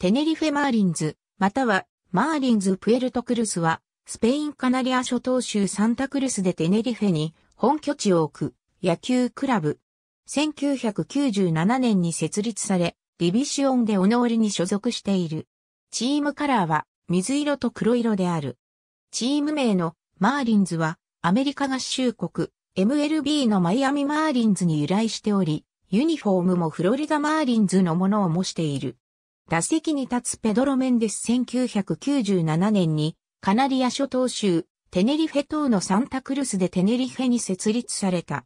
テネリフェマーリンズ、またはマーリンズ・プエルトクルスは、スペイン・カナリア諸島州サンタクルスでテネリフェに本拠地を置く野球クラブ。1997年に設立され、リビシオンでオノールに所属している。チームカラーは水色と黒色である。チーム名のマーリンズはアメリカ合衆国 MLB のマイアミマーリンズに由来しており、ユニフォームもフロリダマーリンズのものを模している。打席に立つペドロ・メンデス1997年にカナリア諸島州テネリフェ島のサンタクルスでテネリフェに設立された。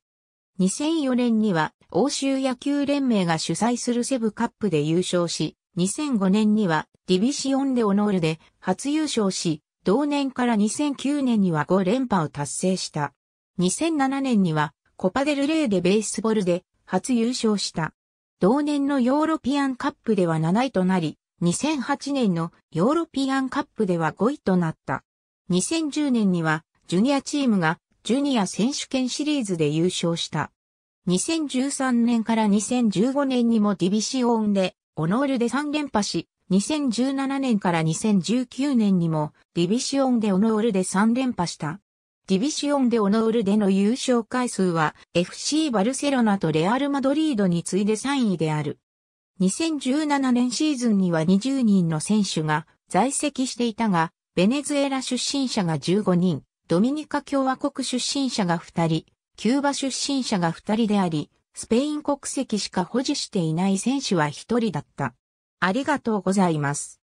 2004年には欧州野球連盟が主催するセブカップで優勝し、2005年にはディビシオン・デ・オノールで初優勝し、同年から2009年には5連覇を達成した。2007年にはコパデルレーでベースボールで初優勝した。同年のヨーロピアンカップでは7位となり、2008年のヨーロピアンカップでは5位となった。2010年にはジュニアチームがジュニア選手権シリーズで優勝した。2013年から2015年にもディビシオンでオノールで3連覇し、2017年から2019年にもディビシオンでオノールで3連覇した。ディビシオンでオノールでの優勝回数は FC バルセロナとレアル・マドリードに次いで3位である。2017年シーズンには20人の選手が在籍していたが、ベネズエラ出身者が15人、ドミニカ共和国出身者が2人、キューバ出身者が2人であり、スペイン国籍しか保持していない選手は1人だった。ありがとうございます。